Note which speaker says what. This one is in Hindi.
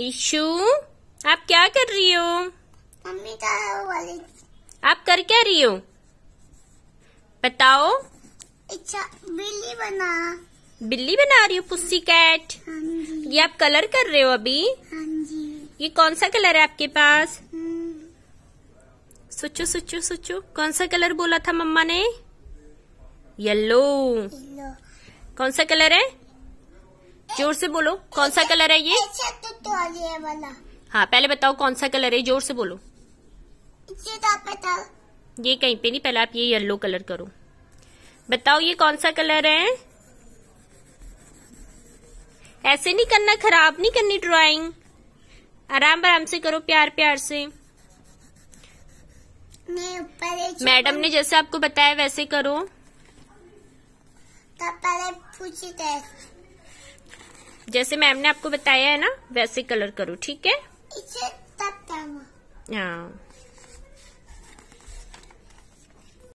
Speaker 1: ईशु आप क्या कर रही हो मम्मी वाली आप कर क्या रही हो बताओ अच्छा बिल्ली बना बिल्ली बना रही हो पुस्सी कैट हाँ ये आप कलर कर रहे हो अभी
Speaker 2: हाँ जी।
Speaker 1: ये कौन सा कलर है आपके पास हम्म। सोचो सोचो सोचो कौन सा कलर बोला था मम्मा ने येलो कौन सा कलर है जोर से बोलो कौन सा अच्छा, कलर है ये अच्छा,
Speaker 3: और तो ये वाला
Speaker 1: हाँ पहले बताओ कौन सा कलर है जोर से बोलो
Speaker 3: ये तो आप बताओ
Speaker 1: ये कहीं पे नहीं पहले आप ये येलो कलर करो बताओ ये कौन सा कलर है ऐसे नहीं करना खराब नहीं करनी ड्राइंग आराम आराम से करो प्यार प्यार से मैडम ने जैसे आपको बताया वैसे करो तो पहले जैसे मैम ने आपको बताया है ना वैसे कलर करो ठीक है हाँ